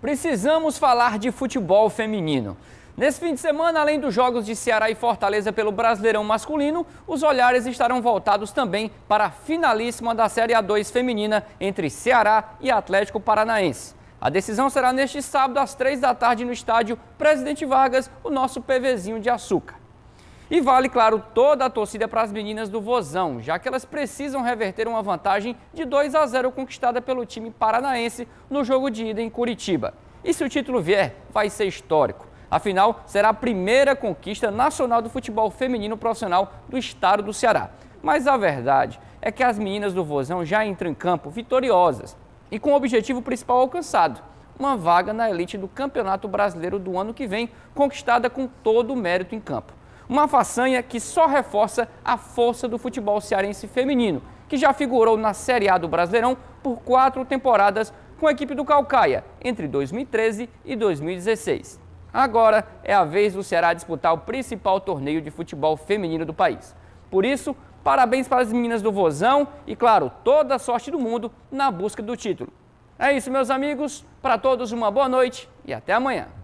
Precisamos falar de futebol feminino. Nesse fim de semana, além dos jogos de Ceará e Fortaleza pelo Brasileirão masculino, os olhares estarão voltados também para a finalíssima da Série A2 feminina entre Ceará e Atlético Paranaense. A decisão será neste sábado às três da tarde no estádio Presidente Vargas, o nosso PVzinho de açúcar. E vale, claro, toda a torcida para as meninas do Vozão, já que elas precisam reverter uma vantagem de 2 a 0 conquistada pelo time paranaense no jogo de ida em Curitiba. E se o título vier, vai ser histórico. Afinal, será a primeira conquista nacional do futebol feminino profissional do estado do Ceará. Mas a verdade é que as meninas do Vozão já entram em campo vitoriosas e com o objetivo principal alcançado, uma vaga na elite do Campeonato Brasileiro do ano que vem, conquistada com todo o mérito em campo. Uma façanha que só reforça a força do futebol cearense feminino, que já figurou na Série A do Brasileirão por quatro temporadas com a equipe do Calcaia, entre 2013 e 2016. Agora é a vez do Ceará disputar o principal torneio de futebol feminino do país. Por isso, parabéns para as meninas do Vozão e, claro, toda a sorte do mundo na busca do título. É isso, meus amigos. Para todos, uma boa noite e até amanhã.